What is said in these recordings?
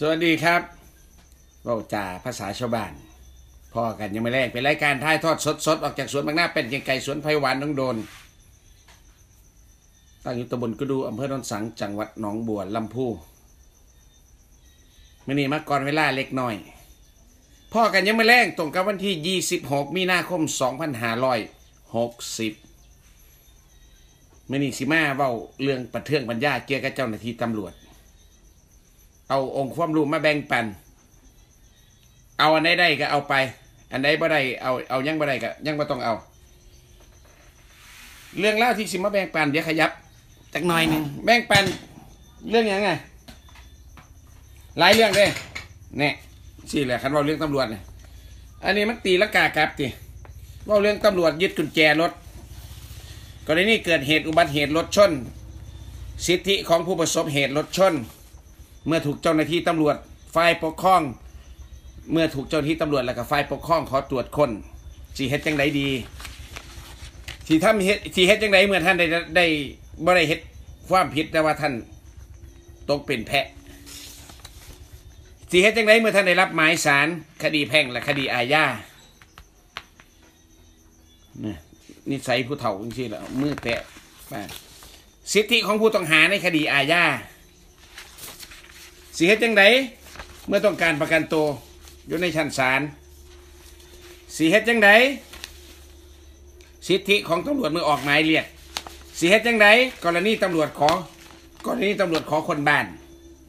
สวัสดีครับบอกจ่าภาษาชาวบ้านพ่อกันยังไม่แรกเป็นรายการท่ายทอดสดๆ ออกจากสวนบางนาเป็นเกียงไก่ สวนไผ่หวานน้องโดนตั้งอยู่ตำบลกุดูอำเภอนนสังจังหวัดหนองบัวลำพูมื่อนี้มาก่อนเวลาเล็กน้อย พ่อกันยังไม่แรงตรงกับวันที่ 26 มีนาคม2560มื่อนี้สิมา เว้าเรื่องประเทืองปัญญาเกี่ยวกับเจ้าหน้าที่ตำรวจเอาองค์ความรู้มาแบ่งปัน เอาอันใดได้ก็เอาไป อันใดบ่ได้เอาเอายังบ่ได้ก็ยังบ่ต้องเอา เรื่องเล่าที่สิมาแบ่งปันเดี๋ยวขยับจักหน่อยหนึ่งแบ่งปันเรื่องยังไงหลายเรื่องเลยเนี่ยสี่แหละคันว่าเรื่องตำรวจเนี่ยอันนี้มันตีละกาครับตีว่าเรื่องตำรวจยึดกุญแจรถกรณีเกิดเหตุอุบัติเหตุรถชน สิทธิของผู้ประสบเหตุรถชนเมื่อถูกเจ้าหน้าที่ตำรวจฝ่ายปกครอง เมื่อถูกเจ้าหน้าที่ตำรวจแล้วก็ฝ่ายปกครอง ขอตรวจคน สีเฮ็ดจังไดดี สีถ้เฮ็ดสีเฮ็ดจังไดเมื่อท่านได้ได้บ่ได้เฮ็ดความผิดแต่ว่าท่านตกเป็นแพะสีเฮ็ดจังไดเมื่อท่านได้รับหมายสารคดีแพ่งและคดีอาญาเนี่ยนิสัยผู้เฒ่าจริงๆแล้วมือแตะสิทธิของผู้ต้องหาในคดีอาญาสีเฮ็ดจังไดเมื่อต้องการประกันตัวอยู่ในชั้นศาลสีเฮ็ดจังไดสิทธิของตำรวจเมื่อออกหมายเรียกสีเฮ็ดจังไดกรณีตำรวจขอกรณีตำรวจขอคนบ้าน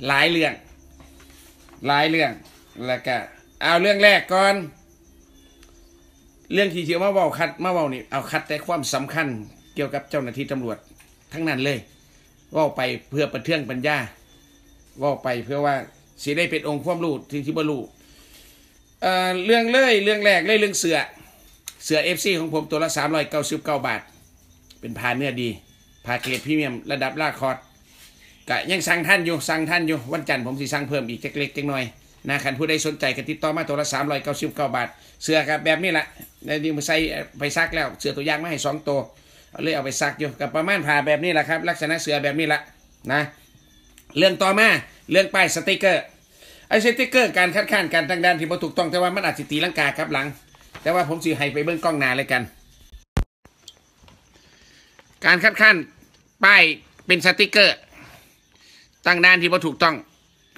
หลายเรื่อง หลายเรื่องแล้วก็เอาเรื่องแรกก่อนเรื่องที่เชื่อมาเบาคัดมาเบานี่เอาคัดแต่ความสำคัญเกี่ยวกับเจ้าหน้าที่ตำรวจทั้งนั้นเลยว่าไปเพื่อประเทืองปัญญาว่าไปเพื่อว่าสิได้เป็นองค์ความรู้ที่ที่บรรูุเรื่องเลยเรื่องแรกเลยเรื่องเสือเสือเอฟซีของผมตัวละสามร้อยเก้าสิบเก้าบาท เป็นพาเนื้อดีพาเกรดพรีเมียม ระดับลาคอร์ดก็ยังสั่งท่านอยู่สั่งท่านอยู่วันจันทร์ผมสิสั่งเพิ่มอีกเล็กๆเล็กน้อยนะคันผู้ใดสนใจก็ติดต่อมาตัวละสามร้อยเก้าสิบเก้าบาท เสือกับแบบนี้แหละในนี้มาใส่ไปซักแล้วเสือตัวย่างมาให้สองตัวเลยเอาไปซักอยู่กับประมาณผ่าแบบนี้แหละครับ ลักษณะเสือแบบนี้แหละนะเรื่องต่อมาเรื่องป้ายสติกเกอร์ไอ้สติกเกอร์การคัดค้านการทางด้านที่บ่ถูกต้อง แต่ว่ามันอาจจะตีลังกาครับหลัง แต่ว่าผมสิให้ไปเบิ้งกล้องหน้าเลยกัน การคัดค้านป้ายเป็นสติกเกอร์ตั้งด้านที่บ่ถูกต้อง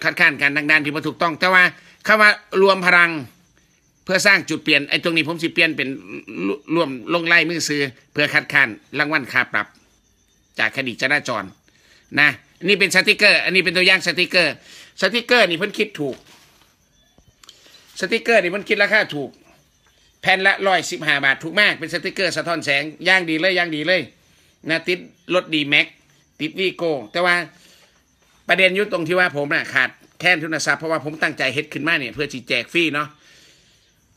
คัดค้านการทางด้านที่บ่ถูกต้อง แต่ว่าคำว่ารวมพลังเพื่อสร้างจุดเปลี่ยนไอ้ตรงนี้ผมสิเปลี่ยนเป็นรวมลงไล่มือซื้อเพื่อคัดค้านรางวัลค่าปรับ จากคดีจราจรนะอันนี้เป็นสติกเกอร์ อันนี้เป็นตัวอย่างสติกเกอร์ สติกเกอร์นี่เพิ่นคิดถูก สติกเกอร์นี่เพิ่นคิดราคาถูก แผ่นละร้อยสิบห้าบาท ถูกมาก เป็นสติกเกอร์สะท้อนแสงย่างดีเลยย่างดีเลยนะติดรถดีแม็กติดวีโก้แต่ว่าประเด็นยุตรงที่ว่าผมน่ะขาด แค่นทุนทรัพย์เพราะว่าผมตั้งใจเฮ็ดขึ้นมาเนี่ยเพื่อจีแจกฟรีเนาะ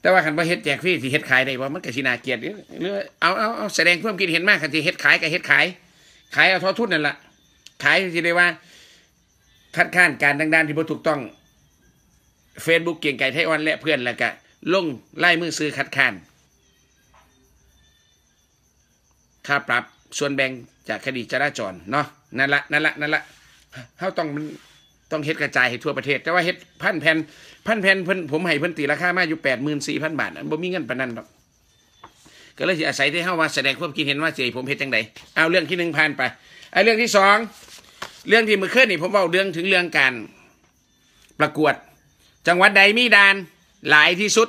แต่ว่าขันว่าเฮ็ดแจกฟรีที่เฮ็ดขายได้ว่ามันกะชินาเกียรติหรือเอาเอาเอาแสดงเพิ่มกินเห็นมากคันที่เฮ็ดขายกับเฮ็ดขาย ขายเอาทอทุนนั่นแหละขายี่ได้ว่าคัดค้านการด้านที่บ่ถูกต้อง Facebook เกียงไก่ไทยออนและเพื่อนแล้วก็ลงไล่มือซื้อคัดค้าน ค่าปรับส่วนแบ่งจากคดีจราจร เนาะนั่นละนั่นละนั่นละเขาต้องต้องเฮ็ดกระจายให้ทั่วประเทศ แต่ว่าเฮ็ดพันแผ่นพันแผ่นเพิ่น ผมให้เพิ่นตีราคามาอยู่แปดหมื่นสี่พันบาทบ่มีเงินปานนั้นหรอกก็เลยอาศัยที่เขาา่าแสดงความคิดเห็นว่าเสียผมเฮ็ดจังไดเอาเรื่องที่หนึ่งผ่านไปไอ้เรื่องที่สองเรื่องที่มือเคลื่อนนี่ผมเอาเรื่องถึงเรื่องการประกวดจังหวัดใดมีดานหลายที่สุด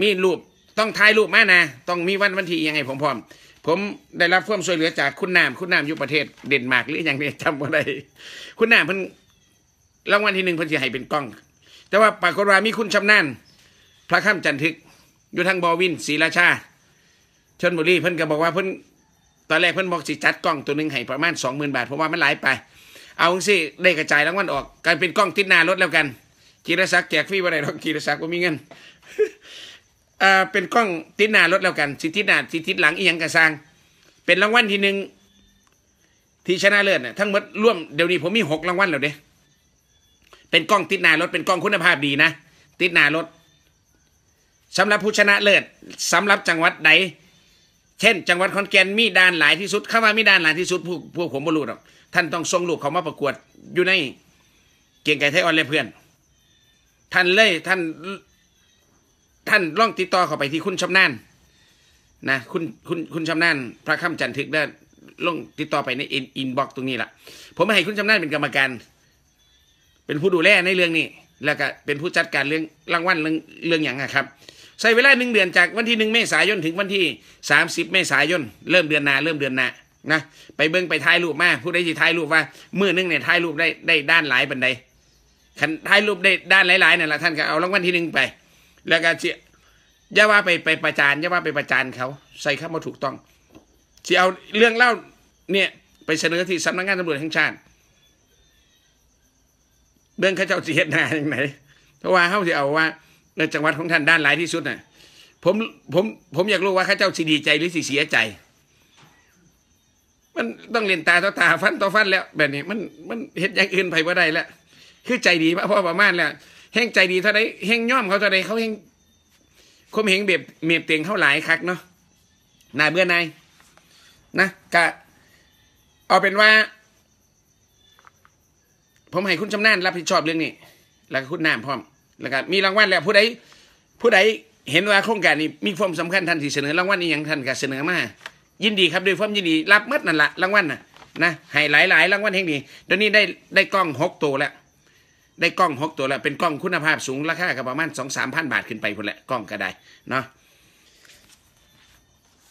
มีรูปต้องถ่ายรูปมานะต้องมีวันวันที่ยังไงผมพร้อมผมได้รับความช่วยเหลือจากคุณนาม คุณนามอยู่ประเทศเดนมาร์กหรืออยังงนียจำอ่ได้คุณนามเพิ่นรางวัลที่หนึ่งเพิ่นจะให้เป็นกล้อง แต่ว่าปรากรามีคุณชำนาญพระข้ามจันทึกอยู่ทางบอวินศรีราชาชนบุรีเพิ่นก็บอกว่าเพิ่นตอนแรกเพื่อนบอกสิจัดกล้องตัวหนึ่งให้ประมาณสองหมื่นบาทเพราะว่ามันหลายไป เอาสิได้กระจายรางวัลออกกลายเป็นกล้องติดหน้ารถแล้วกันกีรศักดิ์แจกฟรีวัไหนหรอกกีรศักดิ์ว่มีเงินอ่าเป็นกล้องติดหน้ารถแล้วกันสิติดหน้าสิติดหลังอีหยังกระซังเป็นรางวัลที่หนึ่งที่ชนะเลิศเนี่ยทั้งหมดร่วม เดี๋ยวนี้ผมมีหกรางวัลแล้วเด้เป็นกล้องติดหน้ารถ เป็นกล้องคุณภาพดีนะ ติดหน้ารถสำหรับผู้ชนะเลิศสำหรับจังหวัดใดเช่นจังหวัดขอนแก่นมีด่านหลายที่สุดข้าว่ามีด่านหลายที่สุดผู้ผู้ผมบ่รู้หรอกท่านต้องส่งลูกเขามาประกวดอยู่ในเกียงไก่ไทยออนไล์เพื่อน ท่านเลยท่านท่านล่องติดต่อเข้าไปที่คุณชำนาญนะคุณคุณคุณชำนาญพระคำจันทึกได้ล่องติดต่อไปในอินอินบ็อกตรงนี้ละ ผมให้คุณชำนาญเป็นกรรมการ เป็นผู้ดูแลในเรื่องนี้ แล้วก็เป็นผู้จัดการเรื่องรางวัลเรื่องเรื่องอย่างนะครับใช้เวลาหนึ่งเดือนจากวันที่หนึ่งเมษายนถึงวันที่สามสิบเมษายนเริ่มเดือนนาเริ่มเดือนนานะไปเบิ้งไปถ่ายรูปมาผู้ใดที่ถ่ายรูปว่าเมื่อนึงเนี่ยถ่ายรูปได้ได้ด้านหลายบันไดคันถ่ายรูปได้ด้านหลายๆนั่นแหละท่านก็เอารางวัลที่หนึ่งไป แล้วก็เจียย่าว่าไปไปประจานย่าว่าไปประจานเขาใส่ข้ามาถูกต้องที่เอาเรื่องเล่าเนี่ยไปเสนอที่สำนักงานตำรวจแห่งชาติเบื้องข้าเจ้าเสียหนาอย่างไหนเพราะว่าเขาที่เอาว่าในจังหวัดของท่านด้านร้ายที่สุดนะ่ะผมผมผม อยากรู้ว่าข้าเจ้าสิดีใจหรือสิเสียใจมันต้องเรียนตาต่อตา ฟันต่อฟัน แล้ว แบบนี้มันมันเห็นอย่างอื่นไปว่าได้แล้วคือใจดีเพรอประมาณแล้วแห้งใจดีเท่าไรแห้งย่อมเขาเท่าไรเขาแห้งคมเห็งเบียบเมียบเตียงเข้าหลายคักเนาะนายเบื่อนายนะกะเอาเป็นว่า ผมให้คุณชำนาญรับผิดชอบเรื่องนี้แล้วคุณน้ำพร้อมแล้วก็มีรางวัลแล้วผู้ใดผู้ใดเห็นว่าโครงการนี้มีความสำคัญท่านที่เสนอรางวัลนี้อย่างท่านก็เสนอมายินดีครับด้วยความยินดี รับมัดนั่นละรางวัลน่ะนะให้หลายหลายรางวัลแห่งนี้ตอนนี้ได้ได้กล้องหกตัวแล้วได้กล้องหกตัวแล้ว เป็นกล้องคุณภาพสูงราคาก็ประมาณสองสามพันบาทขึ้นไปคนละกล้องก็ได้เนาะ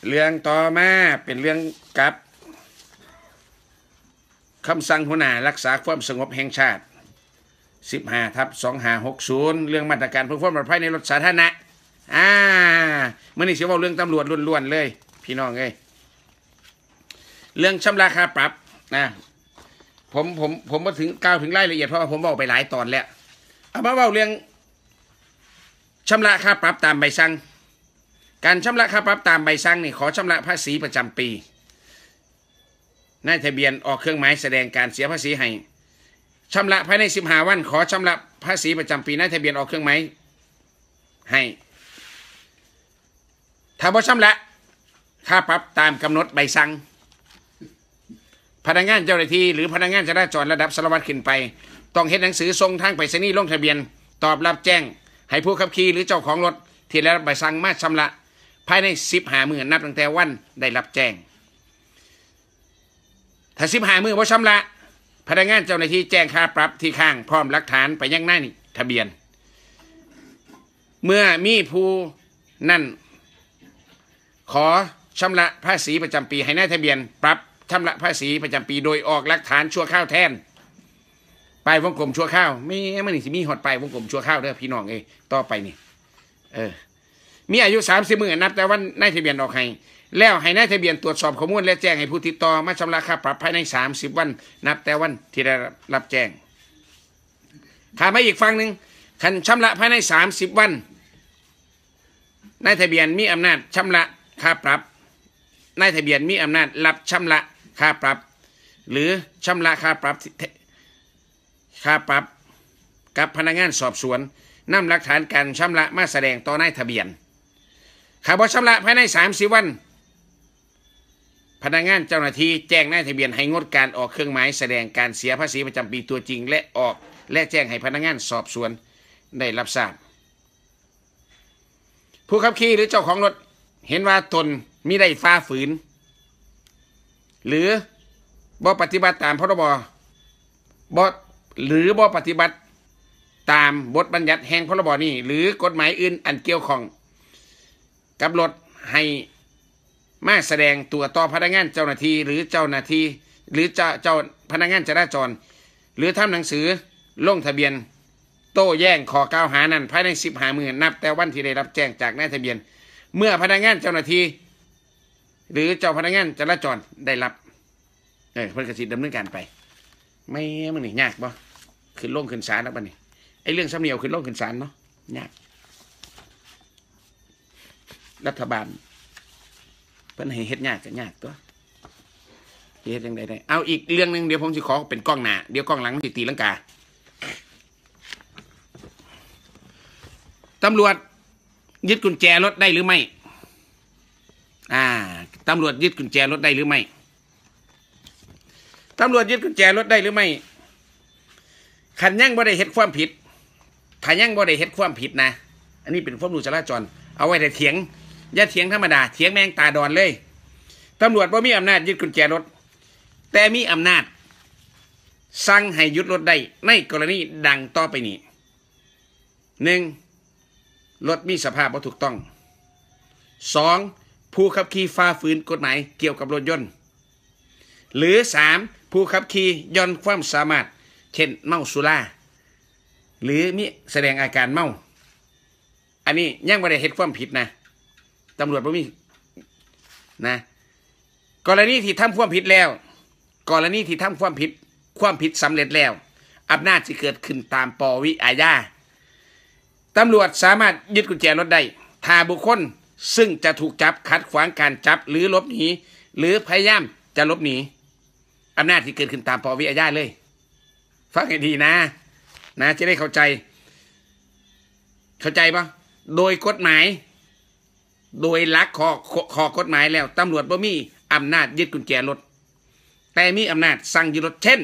เรื่องต่อมาเป็นเรื่องกับคำสั่งหัวหน้ารักษาความสงบแห่งชาติ15ทับ2560เรื่องมาตรการเพิ่มความปลอดภัยในรถสาธารณะอ่ามื่อนี้เสียว่าเรื่องตำรวจล้วนๆเลย พี่น้องเอ้ยเรื่องชำระค่าปรับนะผมผมผมมาถึงกล่าวถึงรายละเอียดเพราะว่าผมบอกไปหลายตอนแล้วเอามาเล่าเรื่องชำระค่าปรับตามใบสั่งการชำระค่าปรับตามใบสั่งนี่ขอชำระภาษีประจำปีนายทะเบียนออกเครื่องหมายแสดงการเสียภาษีให้ชำระภายในสิบห้าวัน ขอชำระภาษีประจำปีนายทะเบียนออกเครื่องไหม ให้ ถ้าบ่ชำระ ค่าปรับตามกำหนดใบสั่ง พนักงานเจ้าหน้าที่ หรือพนักงานจราจรระดับสารวัตรขึ้นไป ต้องเห็นหนังสือทรงทางไปรษณีย์ลงทะเบียน ตอบรับแจ้ง ให้ผู้ขับขี่หรือเจ้าของรถ ที่ได้รับใบสั่งมาชำระ ภายในสิบห้ามือนับตั้งแต่วันได้รับแจ้ง ถ้าสิบห้ามือบ่ชำระพนักงานเจ้าหน้าที่ แจ้งค่าปรับที่ข้าง พร้อมหลักฐานไปยังหน้านี่ทะเบียน เมื่อมีผู้นั่นขอชำระภาษีประจำปี ให้หน้าทะเบียน ปรับชำระภาษีประจำปี โดยออกหลักฐานชั่วข้าว แทนปลายวงกลมชั่วข้าวไม่ไม่นี่มีหอดปลายวงกลมชั่วข้าวเด้อพี่น้องเอ้ต่อไปนี่ เออมีอายุสามสิบมื่นับแต่ว่านายทะเบียนออกให้แล้วให้นายทะเบียนตรวจสอบข้อมูลและแจ้งให้ผู้ติดต่อมาชำระค่าปรับภายในสามสิบวัน นับแต่วันที่ได้รับแจ้งถามมาอีกฟังหนึ่งคันชำระภายในสามสิบวันนายทะเบียนมีอำนาจชำระค่าปรับนายทะเบียนมีอำนาจรับชำระค่าปรับ หรือชำระค่าปรับค่าปรับกับพนักงานสอบสวนนำหลักฐานการชำระมาแสดงต่อนายทะเบียนขาบอชาระภายในสามสิวันพนักงานเจ้าหน้าที่แจ้งนายทะเบียน ให้งดการออกเครื่องหมายแสดงการเสียภาษีประจำปีตัวจริง และออกและแจ้งให้พนักงานสอบสวนได้รับทราบ ผู้ขับขี่หรือเจ้าของรถเห็นว่าตนมิได้ฟ้าฝืน หรือบ่ปฏิบัติตามพรบบ่หรือบ่ปฏิบัติตามบทบัญญัติแห่งพรบนี้หรือกฎหมายอื่นอันเกี่ยวข้องกับรถให้มาแสดงตัวต่อพนักงานเจ้าหน้าที่หรือเจ้าหน้าที่ หรือเจ้าเจ้าพนักงานจราจร หรือทำหนังสือลงทะเบียน โต้แย่งขอกล่าวหานั้นภายในสิบหาหมื่นนับแต่วันที่ได้รับแจ้งจากนายทะเบียน เมื่อพนักงานเจ้าหน้าที่หรือเจ้าพนักงานจราจรได้รับเออเพื่อนกระสิดำเนินการไปไม่มันนี่ยากบ่ขึ้นลงขึ้นศาลแล้วบ่นี่ไอเรื่องสำเนียวขึ้นลงขึ้นศาลเนาะยากรัฐบาลเพิ่นให้เฮ็ดยากก็ยากตัวเฮ็ดยังไงได้เอาอีกเรื่องหนึ่งเดี๋ยวผมสิขอเป็นกล้องหน้าเดี๋ยวกล้องหลังสิตีลังกาตำรวจ ยึดกุญแจรถได้หรือไม่อ่าตำรวจยึดกุญแจรถได้หรือไม่ ตำรวจยึดกุญแจรถได้หรือไม่ขันยั่งบ่ได้เฮ็ดความผิดขันยั่งบ่ได้เฮ็ดความผิดนะ อันนี้เป็นความรู้จราจรเอาไว้แต่เถียงอย่าเถียงธรรมดาเถียงแมงตาดอนเลย ตำรวจว่ามีอำนาจยึดกุญแจรถ แต่มีอำนาจสั่งให้ยึดรถได้ในกรณีดังต่อไปนี้หนึ่งรถมีสภาพม่ถูกต้องสองผู้ขับขี่ฝ่าฝืนกฎหมายเกี่ยวกับรถยนต์ หรือสามผู้ขับขี่ย่อนความสามารถเช่นเมาสุราหรือมีแสดงอาการเมาอันนี้ยังไม่ได้เหตุความผิดนะตำรวจบ่มีนะ กรณีที่ทาความผิดแล้ว กรณีที่ทาความผิดความผิดสำเร็จแล้วอำนาจจะเกิดขึ้นตามปวิอาญาตำรวจสามารถยึดกุญแจรถได้ถ้าบุคคลซึ่งจะถูกจับขัดขวางการจับหรือลบหนีหรือพยายามจะลบหนีอำนาจที่เกิดขึ้นตามปวิอาญาเลยฟังให้ดีนะ นะจะได้เข้าใจ เข้าใจปะโดยกฎหมายโดยลักขอขอกฎหมายแล้ว ตำรวจบ่มีอำนาจ ยึดกุญแจรถ แต่มีอำนาจสั่งยึดรถเช่น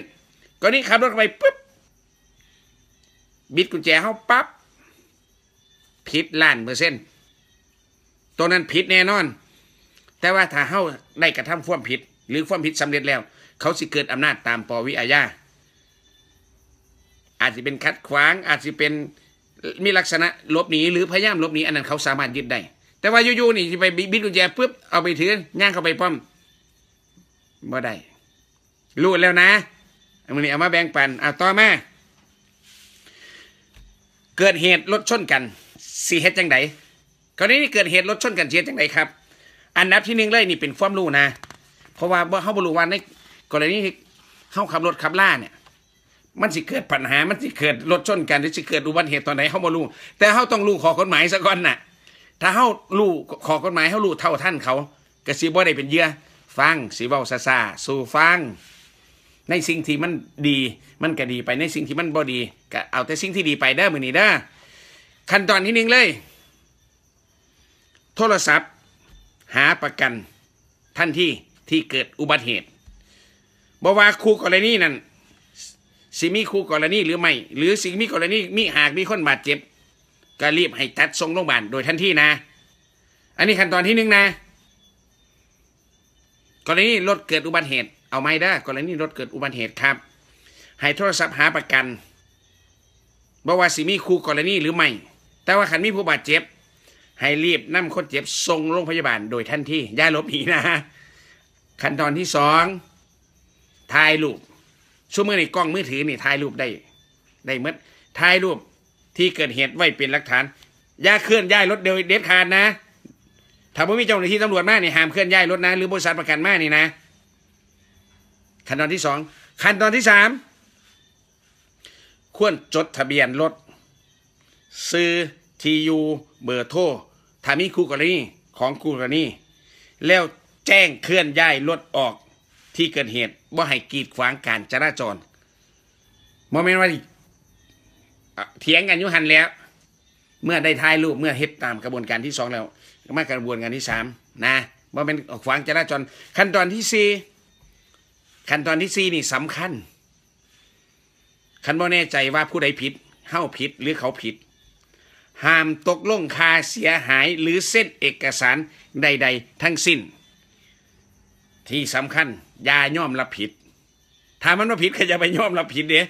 กรณีขับรถไปปุ๊บ บิดกุญแจเข้าปั๊บ ผิดล้านเปอร์เซ็นต์ตัวนั้นผิดแน่นอน แต่ว่าถ้าเข้าได้กระทำความผิด หรือความผิดสำเร็จแล้ว เขาสิเกิดอำนาจตามปวิอาญา อาจจะเป็นคัดขวาง อาจจะเป็นมีลักษณะลบหนีหรือพยายามลบหนีอันนั้นเขาสามารถยึดได้แต่ว่าอยู่ๆนี่ที่ไปบิดกุญแจปุ๊บเอาไปถือย่างเข้าไปป้อมบ่ได้รู้แล้วนะมึงนี่เอามาแบ่งปันเอาต่อมาเกิดเหตุรถชนกันสีเหตุจังไดกรณีนี้เกิดเหตุรถชนกันเสียจังไดครับอันดับที่หนึ่งเลยนี่เป็นความรู้นะเพราะว่าเขาบรูว่นในกรณีที่เขาขับรถขับล่าเนี่ย มันสิเกิดปัญหามันสิเกิดรถชนกันหรือสิเกิดอุบัติเหตุตอนไหนเขาบ่รู้แต่เขาต้องรู้ขอกฎหมายซะก่อนน่ะถ้าเฮาลู่ขอกฎหมายเฮาลู่เท่าท่านเขากระซิบว่าได้เป็นเยื่อฟังสีเบาซาซาสู่ฟังในสิ่งที่มันดีมันก็ดีไปในสิ่งที่มันบ่ดีก็เอาแต่สิ่งที่ดีไปเด้อมือนี้เด้อขั้นตอนที่หนึ่งเลย โทรศัพท์หาประกันท่านที่ที่เกิดอุบัติเหตุบอกว่าคู่กรณีนั้น สิมีคู่กรณี หรือไม่ หรือสิมีกรณีมีหากมีคนบาดเจ็บก็รีบให้ตัดทรงโรงพยาบาลโดยทันทีนะ อันนี้ขั้นตอนที่หนึ่งนะกรณีรถเกิดอุบัติเหตุ เอาไม่ได้กรณีรถเกิดอุบัติเหตุครับ ให้โทรศัพท์หาประกันบอกว่าสิมีคู่กรณีหรือไม่ แต่ว่าขันมีผู้บาดเจ็บ ให้รีบนำคนเจ็บส่งโรงพยาบาล โดยทันที อย่าลบหนีนะ ขั้นตอนที่สองถ่ายรูปช่วงมื่อในกล้องมือถือนี่ถ่ายรูปได้ได้เมื่อถ่ายรูปที่เกิดเหตุไว้เป็นหลักฐานอย่าเคลื่อนย้ายรถเดยเด็ดขาดนะ ถ้าไม่มีเจ้าหน้าที่ตำรวจมาเนี่ยห้ามเคลื่อนย้ายรถนะ หรือบริษัทประกันมานี่นะ ขั้นตอนที่สองขั้นตอนที่สามควรจดทะเบียนรถ ซื้อทียูเบอร์โทรถ้ามีคู่กรณีของคู่กรณี แล้วแจ้งเคลื่อนย้ายรถออกที่เกิดเหตุว่าให้กีดขวางการจราจรโมเมนต์ว่าเถียงกันยุหันแล้ว เมื่อได้ท้ายรูปเมื่อเฮ็ดตามกระบวนการที่สองแล้วมากระบวนการที่สามนะว่าเป็นกฟังจราจรขั้นตอนที่สี่ขั้นตอนที่สี่นี่สำคัญขันบ่แน่ใจว่าผู้ใดผิดเฮ้าผิดหรือเขาผิดห้ามตกลงค่าเสียหายหรือเส้นเอกสารใด ๆ ทั้งสิ้น ที่สำคัญอย่ายอมรับผิด ถ้ามันว่าผิดก็อย่าไปยอมรับผิดเด้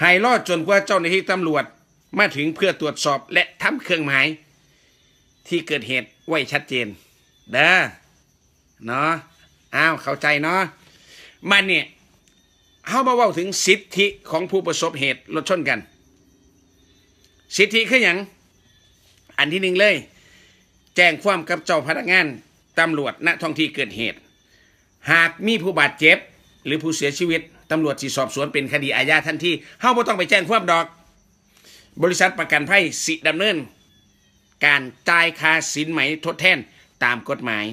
ให้รอดจนกว่าเจ้าหน้าที่ตำรวจมาถึงเพื่อตรวจสอบและทำเครื่องหมายที่เกิดเหตุไว้ชัดเจนเด้อเนาะอ้าวเข้าใจเนาะมันเนี่ยเขามาว่าถึงสิทธิของผู้ประสบเหตุรถชนกัน สิทธิคืออย่างอันที่หนึ่งเลย แจ้งความกับเจ้าพนักงานตำรวจณท้องที่เกิดเหตุ หากมีผู้บาดเจ็บหรือผู้เสียชีวิตตำรวจสีสอบสวนเป็นคดีอาญาทันทีเฮาบ่ต้องไปแจ้งความดอก บริษัทประกันภัยสิดำเนินการจ่ายค่าสินไหมทดแทนตามกฎหมาย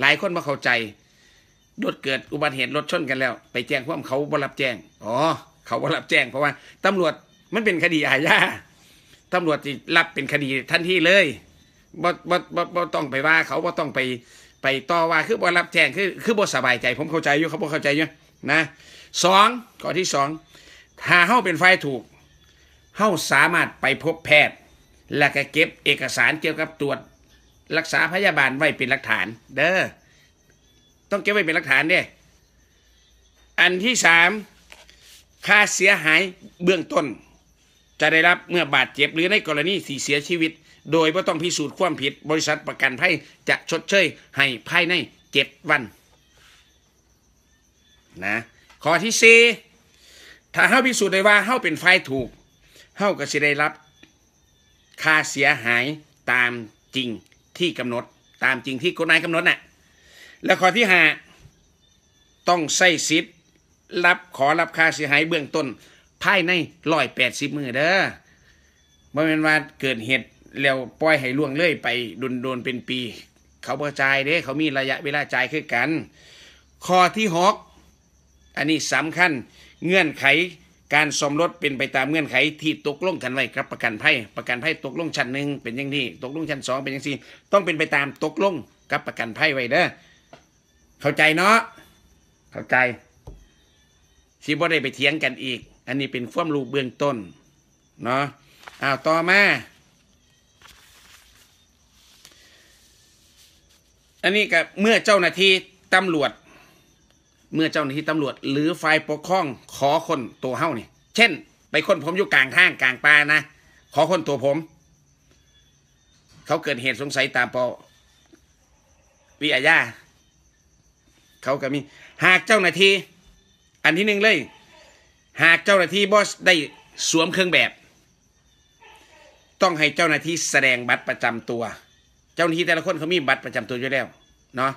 หลายคนบ่เข้าใจรถเกิดอุบัติเหตุรถชนกันแล้ว ไปแจ้งความเขาบ่รับแจ้งอ๋อเขาบ่รับแจ้งเพราะว่าตำรวจมันเป็นคดีอาญาตำรวจจะรับเป็นคดีทันทีเลยบ่บ่บ่บ่ต้องไปว่าเขาบ่ต้องไปไปต่อว่าคือบ่รับแจ้งคือคือบ่สบายใจ ผมเข้าใจอยู่เขาบ่เข้าใจอยู่นะสองข้อที่สองหาเข้าเป็นไฟถูกเข้าสามารถไปพบแพทย์ และก็เก็บเอกสารเกี่ยวกับตรวจรักษาพยาบาลไว้เป็นหลักฐานเด้อต้องเก็บไว้เป็นหลักฐานเด้อันที่สามค่าเสียหายเบื้องต้น จะได้รับเมื่อบาดเจ็บหรือในกรณีสี่เสียชีวิต โดยไม่ต้องพิสูจน์ความผิดบริษัทประกันภัยจะชดเชย ให้ภายในเจ็ดวันนะ ข้อที่สี่ถ้าเฮาพิสูจน์ได้ว่าเฮาเป็นฝ่ายถูกเฮาก็สิได้รับ ค่าเสียหายตามจริงที่กำหนด ตามจริงที่กฎหมายกำหนดน่ะ และข้อที่ห้าต้องใส่สิทธิ์รับขอรับค่าเสียหายเบื้องต้นภายในร้อยแปดสิบมือเด้อบม่เป็นว่าเกิดเหตุแล้วปล่อยให้ล่วงเลยไป ดุโดนเป็นปี เขาบ่จ่ายเด้เขามีระยะเวลาจ่ายคือกัน ข้อที่หกอันนี้สำคัญเงื่อนไขการสมรสเป็นไปตามเงื่อนไขที่ตกลงกันไว้ครับประกันภัยประกันภัยตกลงชั้นหนึ่งเป็นอย่างนี้ตกลงชั้นสองเป็นอย่างนี้ ต้องเป็นไปตามตกลงกับประกันภัยไว้เด้อเข้าใจเนาะเข้าใจสิบ่ได้ไปเถียงกันอีก อันนี้เป็นความรู้เบื้องต้นเนาะอ้าวต่อมา อันนี้กับเมื่อเจ้าหน้าที่ตำรวจเมื่อเจ้าหน้าที่ตำรวจหรือฝ่ายปกครอง ขอคนตัวเฮ้านี่เช่นไปคนผมอยู่กลางทางกลางป่านะ ขอคนตัวผม เขาเกิดเหตุสงสัยตามปวิอาญา เขาก็มี หากเจ้าหน้าที่ อันที่หนึ่งเลย หากเจ้าหน้าที่บอสได้สวมเครื่องแบบ ต้องให้เจ้าหน้าที่แสดงบัตรประจำตัว เจ้าหน้าที่แต่ละคนเขามีบัตรประจำตัวอยู่แล้ว เนาะ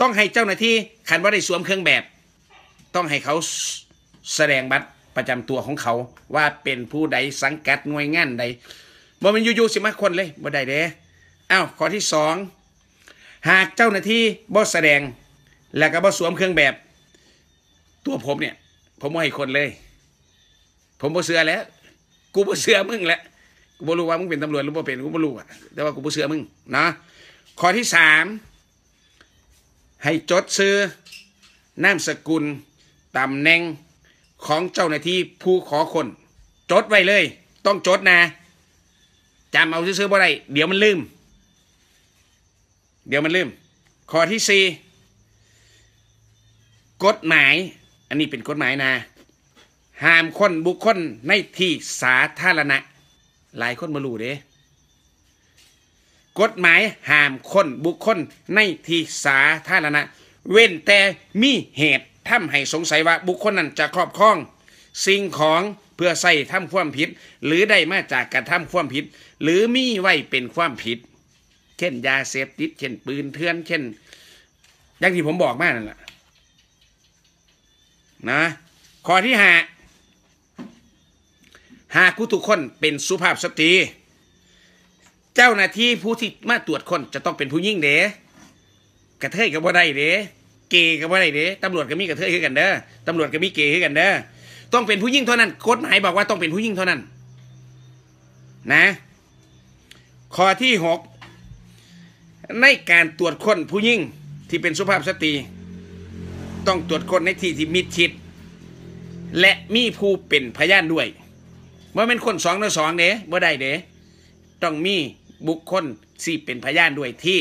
ต้องให้เจ้าหน้าที่ขันว่าได้สวมเครื่องแบบ ต้องให้เขาแสดงบัตรประจำตัวของเขาว่าเป็นผู้ใดสังกัดหน่วยงานใดบ่มันยูยูสิมาคนเลยบ่ได้เด้อ้าวข้อที่สองหากเจ้าหน้าที่บ่แสดง และก็บ่สวมเครื่องแบบ ตัวผมเนี่ย ผมไม่ให้คนเลย ผมบ่เสือแล้ว กูบ่เสือมึง แล้ว กูบ่รู้ว่ามึงเป็นตำรวจหรือบ่เป็นกูบ่รู้อ่ะแต่ว่ากูบ่เสือมึงนะข้อที่สามให้จดซื้อนามสกุลตำแหน่งของเจ้าหน้าที่ผู้ขอคน จดไว้เลย ต้องจดนะ จำเอาซื้อๆบ่ได้เดี๋ยวมันลืม เดี๋ยวมันลืมข้อที่สี่กฎหมาย อันนี้เป็นกฎหมายนะห้ามคนบุคคลในที่สาธารณะ หลายคนมาลูเด้กฎหมายห้ามคนบุคคลในที่สาธารณะ เว้นแต่มีเหตุทำให้สงสัยว่าบุคคลนั้นจะครอบครอง สิ่งของเพื่อใส่ทำความผิด หรือได้มาจากการทำความผิด หรือมีไว้เป็นความผิด เช่นยาเสพติดเช่นปืนเถื่อน เช่นอย่างที่ผมบอกมานั่นแหละนะข้อที่ห้าหากผู้ทุกคนเป็นสุภาพสตรีเจ้าหน้าที่ผู้ที่มาตรวจคนจะต้องเป็นผู้ยิ่งเด้กระเทยกับบ่ได้เด้เกย์กับบ่ได้เด้ตำรวจก็มีกระเทยขึ้นกันเด้อตำรวจก็มีเกย์ขึ้นกันเด้อต้องเป็นผู้ยิ่งเท่านั้นกฎหมายบอกว่าต้องเป็นผู้ยิ่งเท่านั้น นะ ข้อที่หกในการตรวจคนผู้ยิ่งที่เป็นสุภาพสตรี ต้องตรวจคนในที่ที่มิดชิดและมีผู้เป็นพยานด้วยว่าเป็นคนสองต่อสองเด้บ่ได้เด้ต้องมีบุคคลที่เป็นพยานด้วยที่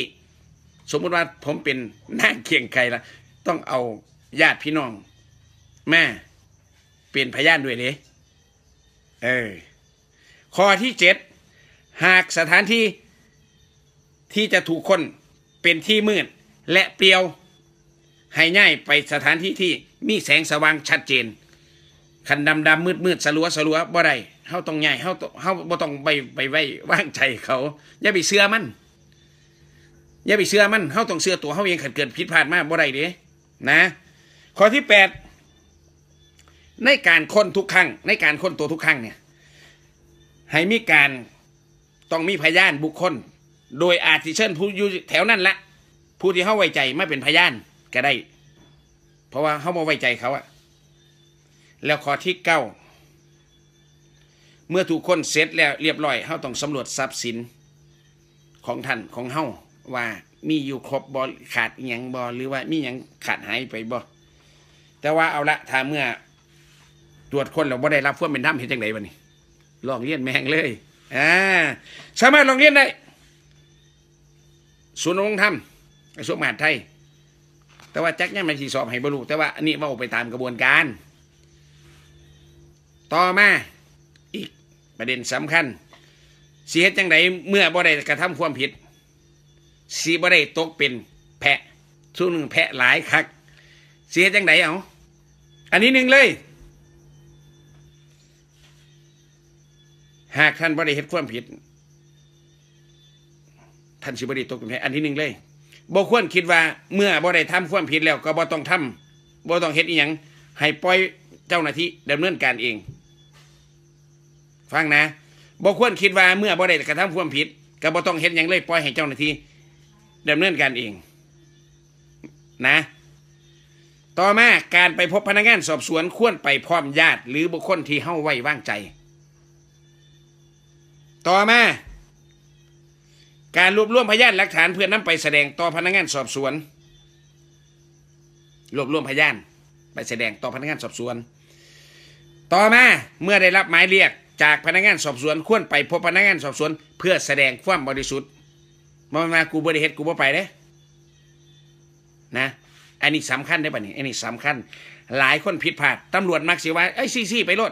สมมติว่าผมเป็นนางเคียงไครละต้องเอาญาติพี่น้อง แม่ เป็นพยานด้วยเลยเออข้อที่เจ็ดหากสถานที่ที่จะถูกคนเป็นที่มืด และเปลี่ยวให้ง่ายไปสถานที่ที่มีแสงสว่างชัดเจนคันดำดำมืดมืดสลัวสลัวบ่ได้เฮาต้องใหญ่เฮาเฮาบ่ต้องไปไปไว้วางใจเขา อย่าไปเชื่อมัน อย่าไปเชื่อมันเฮาต้องเชื่อตัวเฮาเองขัดเกิดผิดพลาดมากบ่ได้เด้นะข้อที่แปดในการค้นทุกครั้งในการค้นตัวทุกครั้งเนี่ยให้มีการต้องมีพยานบุคคล โดยอาจจเชิญผู้อยู่แถวนั้นละผู้ที่เข้าไว้ใจไม่เป็นพยานก็ได้ เพราะว่าเขาม่ไว้ใจเขาอะแล้วข้อที่เก้าเมื่อถูกคนเสร็จแล้วเรียบร้อย เฮาต้องสำรวจทรัพย์สินของท่านของเฮาว่า มีอยู่ครบบ่ขาดอยังบ่หรือว่ามีหยังขาดหายไปบ่แต่ว่าเอาละถ้าเมื่อ ตรวจคนเราบ่ได้ รับเพื่อเป็นน้ำมเห็นจังไรวบนี่ลองเรียนแมงเลยอ่าสามารถลองเรียนได้ศูนย์องค์ธรรมกระทรวงมหาดไทยแต่ว่าแจคกนี่ยมันสีสอบให้บรรลุแต่ว่าอันนี้ว่าไปตามกระบวนการ ต่อมาประเด็นสำคัญเสียจังไดเมื่อบ่ได้กระทำความผิดสีบ่ได้ตกเป็น แพะท่หนึ่งแพะหลายคักเสียจังไดเอาอันนี้หนึ่งเลย หากท่านบ่ได้เหตุความผิด ท่านสีบ่ได้ตกเป็นแพะอันที่หนึ่งเลยบ่ควรคิดว่า เมื่อบ่ได้ทำความผิดแล้วก็บ่ต้องทำบ่ต้องเฮ็ดอีหยังให้ปล่อยเจ้าหน้าที่ดำเนินการเองฟังนะบ่ควรคิดว่าเมื่อบ่ได้กระทำความผิดก็บ่ต้องเห็นอย่างเลยปล่อยให้เจ้าหน้าที่ดำเนินการเองนะ ต่อมาการไปพบพนักงานสอบสวนควรไปพร้อมญาติหรือบุคคลที่เฮ้าไว้วางใจ ต่อมาการรวบรวมพยานหลักฐานเพื่อนำไปแสดงต่อพนักงานสอบสวน รวบรวมพยาน ไปแสดงต่อพนักงานสอบสวน ต่อมาเมื่อได้รับหมายเรียกจากพนักงานสอบสวนควรไปพบพนักงานสอบสวนเพื่อแสดงความบริสุทธิ์มามากูบริเหตุกูบ่ไปเด้นะอันนี้สำคัญได้ปะนี่อันนี้สำคัญหลายคนผิดพลาดตำรวจมักสิว่าไอ้ซี่ซี่ไปรถ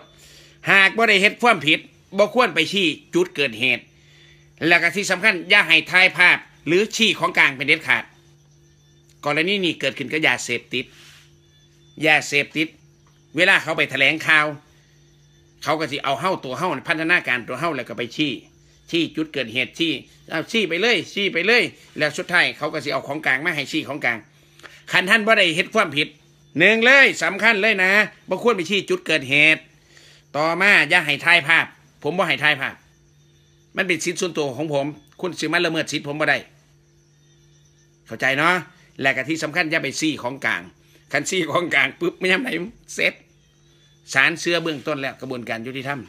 หากบริเหตุความผิดบ่ควรไปชี้จุดเกิดเหตุ แล้วก็ที่สำคัญอย่าให้ทายภาพ หรือชี้ของกลางเป็นเด็ดขาดกรณีนี้เกิดขึ้นก็ยาเสพติดยาเสพติดเวลาเขาไปแถลงข่าวเขาก็สิเอาเฮ้าตัวเฮ้าพัฒนาการตัวเฮ้าแล้วก็ไปชี้ชี้จุดเกิดเหตุชี้เอาชี้ไปเลย ชี้ไปเลย แล้วสุดท้ายเขาก็สิเอาของกลางมาให้ชี้ของกลางคันท่านบ่ได้เฮ็ดความผิดหนึ่งเลยสำคัญเลยนะบ่ควรไปชี้จุดเกิดเหตุ ต่อมาอย่าให้ทายภาพ ผมบ่ให้ทายภาพ มันเป็นสิทธิส่วนตัวของผม คุณสิมาละเมิดสิทธิผมบ่ได้ เข้าใจเนาะและกะที่สำคัญอย่าไปชี้ของกลางคันชี้ของกลางปุ๊บไม่ยังไหนเซ็ตสารเสื้อเบื้องต้นแล้วกระบวนการยุติธรรม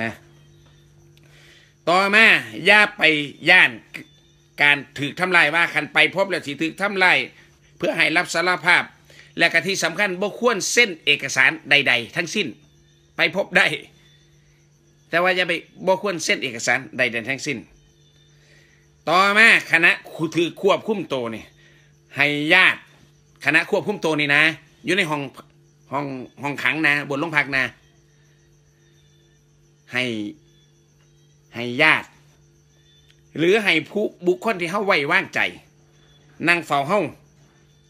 นะต่อมาย่าไปย่านการถือทำลายว่าคันไปพบแล้วสิถือทำลาย เพื่อให้รับสารภาพ และกะที่สำคัญบกควรเส้นเอกสารใด ๆ ทั้งสิ้นไปพบได้ แต่ว่าจะไปบกควรเส้นเอกสารใดๆทั้งสิ้นต่อมา คณะถือควบคุมโตนี่ให้ญาติคณะควบคุมโตนี่นะอยู่ในห้องห้องห้องขังนะ บนโรงพักนะให้ให้ญาติหรือให้ผู้บุคคลที่เขาไว้ว่างใจ นั่งเฝ้าห้อง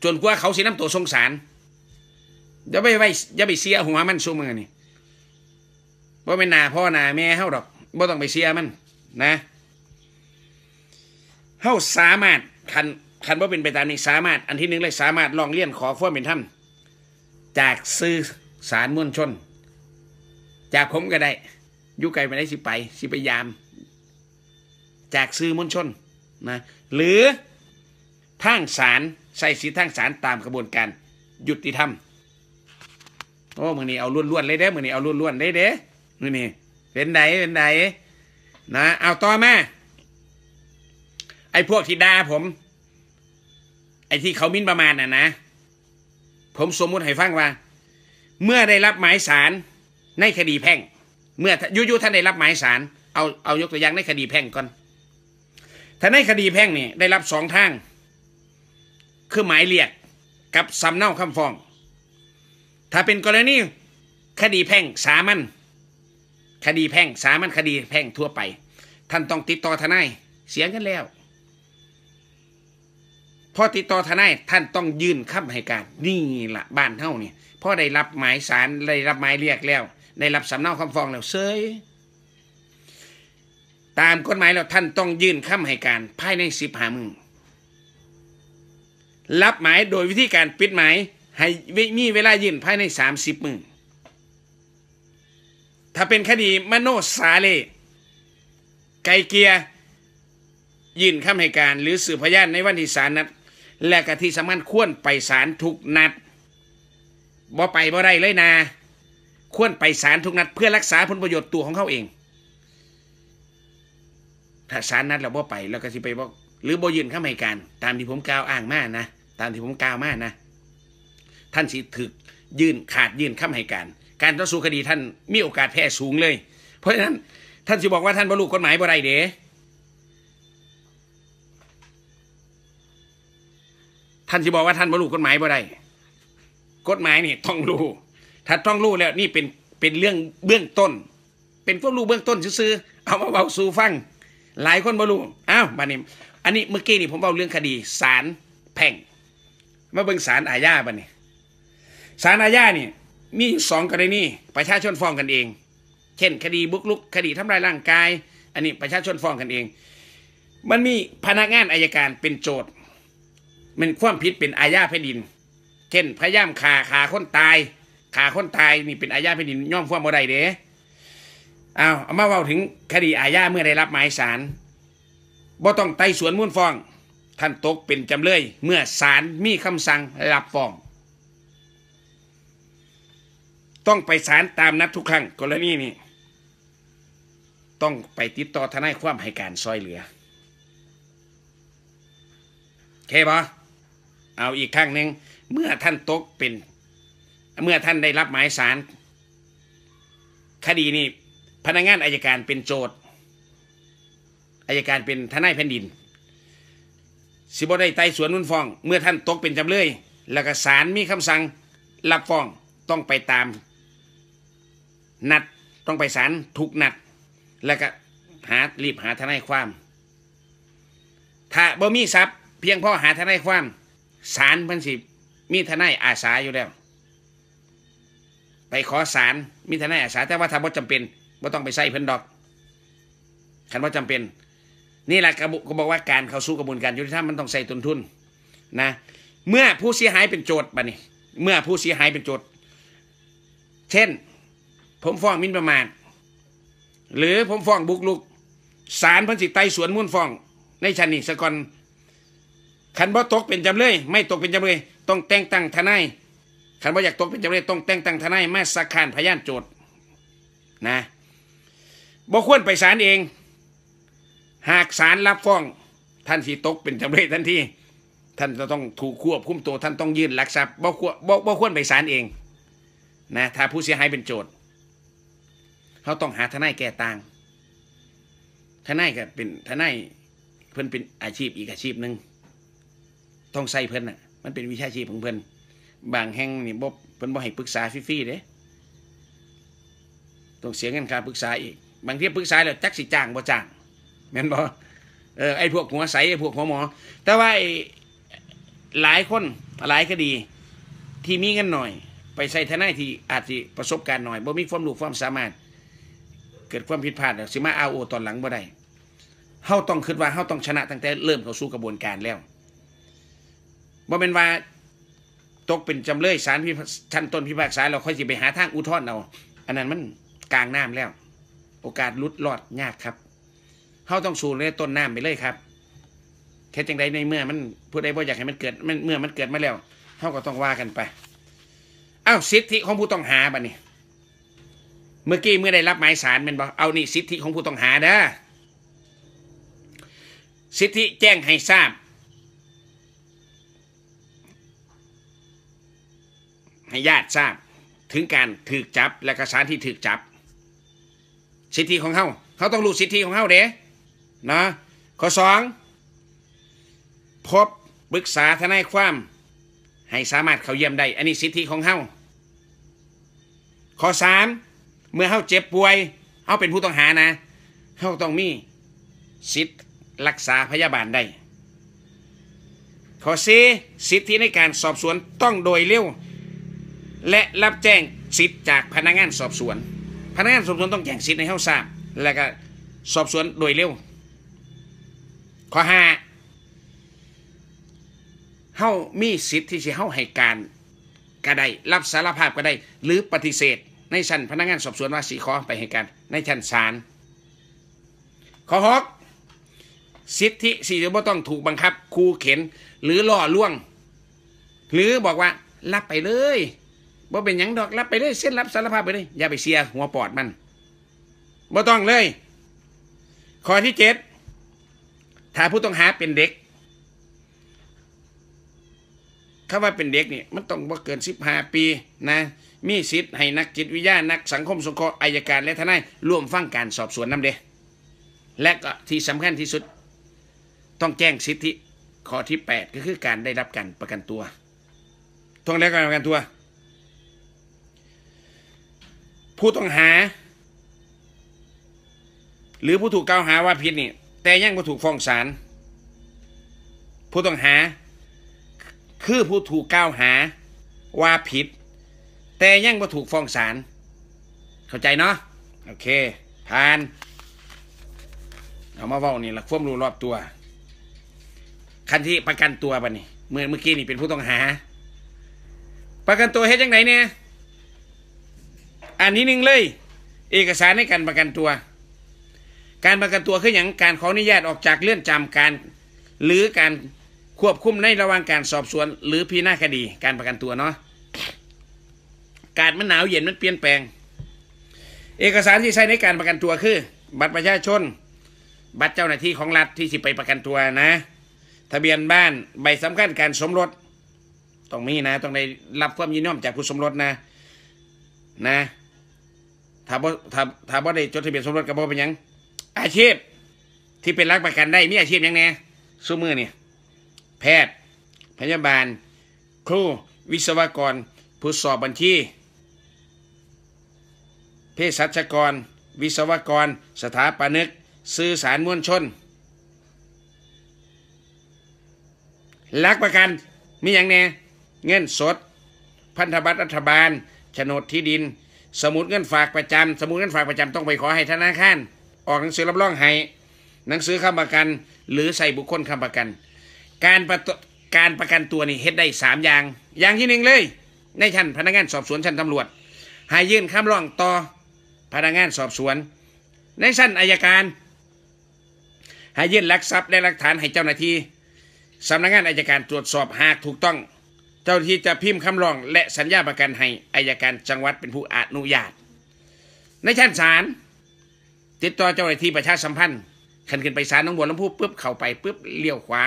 จนกว่าเขาสิน้ำตัวสงสารอย่าไปไว้อย่าไปเสียหัวมันสู้มือนี่บ่เป็นนาพ่อนาแม่เข้าดอกบ่ต้องไปเสียมันนะเข้าสามารถคันคันว่าเป็นไปตามนี้สามารถ อันที่หนึ่งเลยสามารถลองเลี่ยนขอฟ้อมเป็นท่านจากซื้อสารมวลชน จากผมก็ได้ยุ่ไกลไปได้สิไปสิไปยาม จากซื้อมวลชนนะหรือทางสารใส่สีทางสารตามกระบวนการยุติธรรม โอ้มือนี้เอาล้วนๆเลยเด้อมือนี้เอาล้วนๆเลยเด้มือนี้เป็นไหนเป็นไหนนะ เอาต่อมาไอ้พวกที่ด่าผมไอ้ที่เขามินประมาณน่ะนะผมสมมุติให้ฟังว่า เมื่อได้รับหมายสารในคดีแพ่ง เมื่อยุยุท่านได้รับหมายสารเอาเอายกตัวอย่างในคดีแพ่งก่อนถ้าในคดีแพ่งนี่ได้รับสองทางคือหมายเรียกกับสำเนาคำฟ้อง ถ้าเป็นกรณีคดีแพ่งสามัญคดีแพ่งสามัญคดีแพ่งทั่วไป ท่านต้องติดต่อทนายเสียงกันแล้วพอติดต่อทนายท่านต้องยื่นคำให้การนี่ละบ้านเท่าเนี่ยพอได้รับหมายสารได้รับหมายเรียกแล้ว ได้รับสำเนาคำฟ้องแล้วเซยตามกฎหมายแล้วท่านต้องยื่นคำให้การภายในสิบห้ามือรับหมายโดยวิธีการปิดหมาย ให้มีเวลายื่นภายในสามสิบมือถ้าเป็นคดีมโนสาเลไกเกียยื่นคำให้การ หรือสื่อพยานในวันที่ศาลนัดและกะที่สำคัญควรไปศาลทุกนัดบ่ไปบ่ได้เลยนะควรไปศาลทุกนัด เพื่อรักษาผลประโยชน์ตัวของเขาเอง ถ้าศาลนัดเราบ่ไป แล้วก็ทิไปบ่หรือบ่ยืนข้ามให้การตามที่ผมกล่าวอ้างมานะตามที่ผมกล่าวมานะ ท่านสิถึกยืนขาดยืนข้ามให้การ การต่อสู้คดีท่านมีโอกาสแพ้สูงเลย เพราะฉะนั้นท่านสิบอกว่าท่านบรรลุกฎหมายบ่ได้เด้ท่านจะบอกว่าท่านบรรลุกฎหมายบ่ได้กฎหมายนี่ต้องรู้ถ้าต้องรู้แล้วนี่เป็นเป็นเรื่องเบื้องต้น เป็นความรู้เบื้องต้นซื้อเอามาเบาสู่ฟัง หลายคนบรรลุอ้าวมาเนี่ยอันนี้เมื่อกี้นี่ผมเบ่าเรื่องคดีศาลแพ่ง มาเบิ่งศาลอาญาบ่เนี่ศาลอาญานี่มีสองกรณีประชาชนฟ้องกันเองเช่นคดีบุกลุกคดีทำลายร่างกายอันนี้ประชาชนฟ้องกันเอง มันมีพนักงานอายการเป็นโจทย์มันความผิดเป็นอาญาแผ่นดินเช่นพยายามขาขาคนตาย ขาคนตายนี่เป็นอาญาแผ่นดินย่อมความบ่ได้เด้เอาเอามาเว้าถึงคดีอาญาเมื่อได้รับหมายศาลบ่ต้องไต่สวนมูลฟ้อง ท่านตกเป็นจำเลย เมื่อศาลมีคำสั่งรับฟ้อง ต้องไปศาลตามนัดทุกครั้งกรณีนี้ ต้องไปติดต่อทนาย ความให้การซอยเหลือ เคปะเอาอีกครั้งหนึ่งเมื่อท่านตกเป็น เมื่อท่านได้รับหมายสารคดีนี้พนักงานอายการเป็นโจทย์อายการเป็นทนายแผ่นดิน สิบได้ไต่สวนนุ่นฟ้อง เมื่อท่านตกเป็นจำเลยแล้วก็ศาลมีคำสั่งรับฟ้องต้องไปตาม นัดต้องไปศาลทุกนัด แล้วก็หารีบหาทนายความ ถ้าบ่มีทรัพย์เพียงพอหาทนายความศาลพันสิบมีทนายอาสาอยู่แล้ว ไปขอศาลมีทนายอาสา แต่ว่าถ้าบ่จำเป็นบ่ต้องไปใส่เพิ่นดอกคันว่าจำเป็น นี่แหละกระบุก็บอกว่าการเข้าสู้กระบวนการยุติธรรมมันต้องใส่ตุนทุนนะเมื่อผู้เสียหายเป็นโจทย์บัเนี่เมื่อผู้เสียหายเป็นโจทย์เช่นผมฟ้องมินประมาณหรือผมฟ้องบุกลุกศาลพันสิบไต่สวนมุ่นฟ้องในชั้นนี้สก่อนขันบ่ตกเป็นจำเลย ไม่ตกเป็นจำเลยต้องแต่งตั้งทนายขันบ่อยากตกเป็นจำเลยต้องแต่งตั้งทนาย มาสักขานพยานโจทย์นะบ่ควรไปศาลเอง หากศาลรับฟ้องท่านสีตกเป็นจำเลยทันทีท่านจะต้องถูกควบ คุมตัวท่านต้องยื่นหลักทรัพย์บ่ควรบ่ควรไปศาลเองนะถ้าผู้เสียหายเป็นโจทย์เขาต้องหาทนายแก้ต่าง ทนายก็เป็นทนายเพิ่นเป็นอาชีพอีกอาชีพหนึ่งต้องใส่เพิ่นน่ะ มันเป็นวิชาชีพของเพิ่นบางแห่งนี่บ่เพิ่นบ่ให้ปรึกษาฟรีๆเด้ต้องเสียเงินค่าปรึกษาอีก บางทีปรึกษาแล้วจักสิจ้างบ่จ้างแม่นบ่เออไอ้พวกหัวใสไอ้พวกหัวหมอ แต่ว่าหลายคนหลายคดี ที่มีเงินหน่อย ไปใส่ทนายที่อาจจะประสบการณ์หน่อย บ่ มีความรู้ความสามารถ เกิดความผิดพลาดสิมาเอาโอตอนหลังบ่ได้ เฮาต้องคิดว่า เฮาต้องชนะ ตั้งแต่เริ่มเข้าสู่กระบวนการแล้วบ่เป็นว่า ตกเป็นจำเลยสารพิชั้นต้นพิพากษาเราค่อยสิไปหาทางอุทธรณ์เอาอันนั้นมันกลางน้ำแล้ว โอกาสลุดรอดยากครับเขาต้องสูงเลยต้นน้ำไปเลยครับแค่จังใดในเมื่อมันผู้ใดบ่อยากให้มันเกิดมันเมื่อมันเกิดมาแล้วเขาก็ต้องว่ากันไปอ้าวสิทธิของผู้ต้องหาบัดนี้ เมื่อกี้เมื่อได้รับหมายสารมันบอกเอานี่สิทธิของผู้ต้องหาเด้อสิทธิแจ้งให้ทราบให้ญาติทราบถึงการถืกจับและกระสานที่ถืกจับ สิทธิของเขาเขาต้องรู้สิทธิของเขาเด้นะข้อสองพบปรึกษาทนายความ ให้สามารถเข้าเยี่ยมได้อันนี้สิทธิของเขาข้อสามเมื่อเขาเจ็บป่วยเขาเป็นผู้ต้องหานะเขาต้องมีสิทธิรักษาพยาบาลได้ข้อสี่สิทธิในการสอบสวนต้องโดยเร็วและรับแจ้งสิทธิ์จากพนักงานสอบสวน พนักงานสอบสวนต้องแจ้งสิทธิ์ในเฮ้าทราบและก็สอบสวนโดยเร็ว ข้อห้าเฮ้ามีสิทธิ์ที่จะเฮ้าให้การก็ได้รับสารภาพก็ได้ หรือปฏิเสธ ในชั้นพนักงานสอบสวนว่าสีขอไปให้การ ในชั้นศาล ข้อหกสิทธิสี่จะไม่ต้องถูกบังคับคูเข็นหรือล่อลวง หรือบอกว่ารับไปเลยบ่เป็นหยังดอกรับไปเลยเส้นรับสารภาพไปเลย อย่าไปเสียหัวปอดมัน บ่ต้องเลย ข้อที่เจ็ดถ้าผู้ต้องหาเป็นเด็กคำว่าเป็นเด็กนี่ มันต้องบ่เกินสิบห้าปีนะ มีสิทธิ์ให้นักจิตวิทยา นักสังคมสงเคราะห์อายการและทนายร่วมฟังการสอบสวนนำเด้และก็ที่สำคัญที่สุด ต้องแจ้งสิทธิข้อที่ 8 ก็คือการได้รับการประกันตัวทวงแล้การประกันตัวผู้ต้องหา หรือผู้ถูกกล่าวหาว่าผิดนี่แต่ยังู่ถูกฟ้องศาลผู้ต้องหา คือผู้ถูกกล่าวหาว่าผิดแต่ยังู่ถูกฟ้องศาลเข้าใจเนาะโอเคผ่านเอามาเว้านี่ละควบรู้รอบตัวคันที่ประกันตัวบันี่เมื่อเมื่อกี้นี่เป็นผู้ต้องหา ประกันตัวเฮ็ดจังไหนเนี่ยอันที่หนึ่งเลย เอกสารในการประกันตัว การประกันตัว คืออย่างการขออนุญาตออกจากเลื่อนจำการ หรือการควบคุมในระหว่างการสอบสวน หรือพิจารณาคดี การประกันตัวเนาะการมันหนาวเย็นมันเปลี่ยนแปลง เอกสารที่ใช้ในการประกันตัวคือ บัตรประชาชน บัตรเจ้าหน้าที่ของรัฐที่สิไปประกันตัวนะ ทะเบียนบ้านใบสำคัญการสมรสต้องมีนะต้องได้รับความยินยอมจากผู้สมรสนะ นะถาาบ่ถ้าถาาบ่ได้จดทะเบียนสมรสกับบ่เป็นยังอาชีพที่เป็นรักประกันได้มีอาชีพยังไงซูมือเนี่ยแพทย์ พยาบาล ครูวิศวกรผู้สอบบัญชีเภสัชกร วิศวกร สถาปนิกสื่อสารมวลชนลักประกันมีอย่างแน่ เงิน สด พันธบัตรรัฐบาลโฉนดที่ดินสมุดเงินฝากประจำสมุดเงินฝากประจำต้องไปขอให้ธนาคารออกหนังสือรับรองให้หนังสือค้ำประกันหรือใส่บุคคลค้ำประกัน การประการประกันตัวนี่เฮ็ดได้สามอย่าง อย่างที่หนึ่งเลย ในชั้นพนักงานสอบสวนชั้นตำรวจให้ยื่นคำร้อง ต่อพนักงานสอบสวน ในชั้นอายการ ให้ยื่นลักทรัพย์และหลักฐานให้เจ้าหน้าที่สำนักงานอายการตรวจสอบหากถูกต้องเจ้าที่จะพิมพ์คำร้องและสัญญาประกันให้อายการจังหวัดเป็นผู้อนุญาตในชั้นศาลติดต่อเจ้าหน้าที่ประชาสัมพันธ์ขันขึ้นไปศาลน้องบัวลำพูปุ๊บเข้าไปปุ๊บเลี้ยวขวา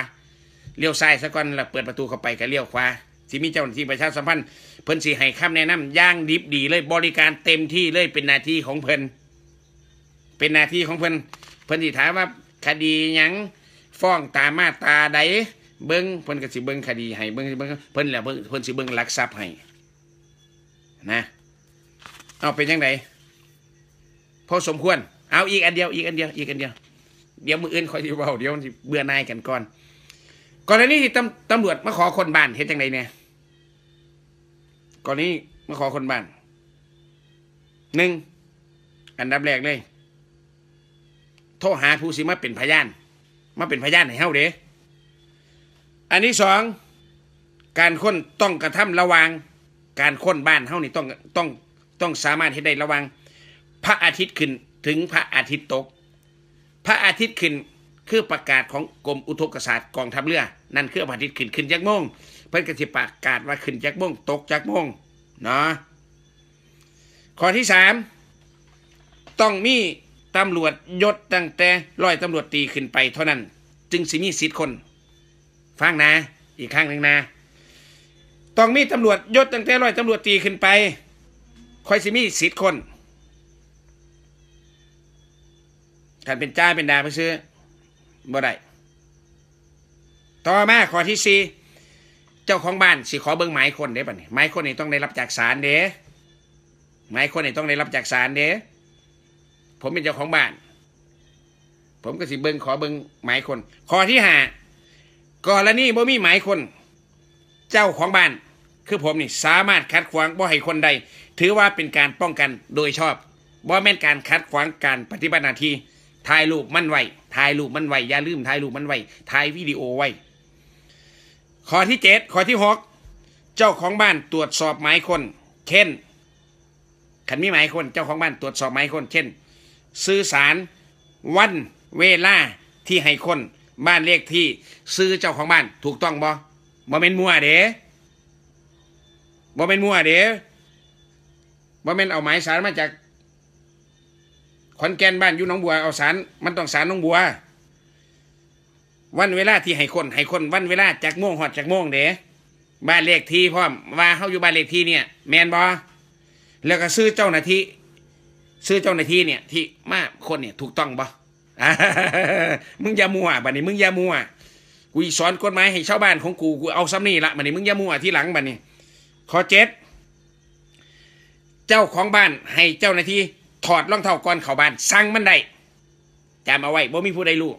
เลี้ยวซ้ายสะก่อนแล้วเปิดประตูเข้าไปก็เลี้ยวขวาที่มีเจ้าหน้าที่ประชาสัมพันธ์เพิ่นสีให้คำแนะนำย่างดิบดีเลยบริการเต็มที่เลยเป็นหน้าที่ของเพิ่นเป็นหน้าที่ของเพิ่นเพิ่นสีถามว่าคดียังฟ้องตามมาตาใดเบิ้งเพิ่นก็สิเบิ้งคดีให้เบิ้งเบิ้งเพิ่นแล้วเพิ่นสิเบิ้งลักทรัพย์ให้ นะ เอาเป็นยังไงพอสมควร เอาอีกอันเดียวอีกอันเดียวอีกอันเดียว เดี๋ยวมืออื่นคอยดีเบาเดี๋ยวเบื่อนายกันก่อนก่อนหน้านี้ที่ตำตำรวจมาขอคนบ้านเห็นยังไงเนี่ยก่อนนี้มาขอคนบ้านหนึ่ง อันดับแรกเลยโทรหาผู้สิมาเป็นพยาน มาเป็นพยานให้เฮาเด้อันที่สองการค้นต้องกระทำระวังการค้นบ้านเฮานี่ต้องต้องต้องสามารถให้ได้ระวังพระอาทิตย์ขึ้นถึงพระอาทิตย์ตก พระอาทิตย์ขึ้นคือประกาศของกรมอุทกศาสตร์กองทัพเรือนั่นคือพระอาทิตย์ขึ้นขึ้นจากโมงเพื่อนกติประกาศว่าขึ้นจากโมง ตกจากโมงเนาะข้อที่สามต้องมีตำรวจยศตั้งแต่ร้อยตำรวจตีขึ้นไปเท่านั้น จึงสิมีสิทธิ์คนฟังนะอีกข้างหนึ่งนะต้องมีตำรวจยศตั้งแต่ร้อยตำรวจตีขึ้นไปคอยสิมีสิทธิ์คนขันเป็นจ้าเป็นดาไปซื้อบ่ได้ต่อมาขอที่สี่เจ้าของบ้านสิขอเบิ้งหมายคนเด้ป่ะนี่หมายคนนี่ต้องได้รับจากศาลเด้หมายคนนี่ต้องได้รับจากศาลเด้ผมเป็นเจ้าของบ้าน ผมก็สิเบิ้งขอเบิ้งหมายคนขอที่ห้ากรณีบ่มีหมายคนเจ้าของบ้านคือผมนี่สามารถคัดขวางบ่ให้คนใดถือว่าเป็นการป้องกันโดยชอบบ่แม่นการคัดขวางการปฏิบัติหน้าที่ถ่ายรูปมันไว้ถ่ายรูปมันไว้อย่าลืมถ่ายรูปมันไว้ถ่ายวิดีโอไว้ข้อที่เจ็ดข้อที่หกเจ้าของบ้านตรวจสอบหมายคน เช่นขันมีหมายคนเจ้าของบ้านตรวจสอบหมายคน เช่น สื่อสารวันเวลาที่ให้คนบ้านเลขที่ ซื้อเจ้าของบ้าน ถูกต้องบ่บ่เป็นมั่ว เด้บ่เป็นมั่วเด้บ่เป็นเอาหมายสารมาจากขอนแก่นบ้านอยู่หนองบัวเอาสารมันต้องสารหนองบัววันเวลาที่ให้คนให้คน วันเวลาจากม่วงหอดจากม่วงเด้บ้านเลขที่พร้อมว่าเขาอยู่บ้านเลขที่เนี่ย แมนบอแล้วก็ซื้อเจ้าหน้าที่ ซื้อเจ้าหน้าที่เนี่ย ที่มาคนเนี่ย ถูกต้องบอมึงอย่ามัวบัดนี้ มึงอย่ามัวกูสอนกฎหมายให้ชาวบ้านของกูกูเอาซ้ำนี่ละบัดนี้ มึงอย่ามัวที่หลังบัดนี้ข้อเจ็ดเจ้าของบ้านให้เจ้าหน้าที่ ถอดรองเท้าก่อนเข้าบ้านสั่งมันได้จำเอาไว้บ่มีผู้ใดรู้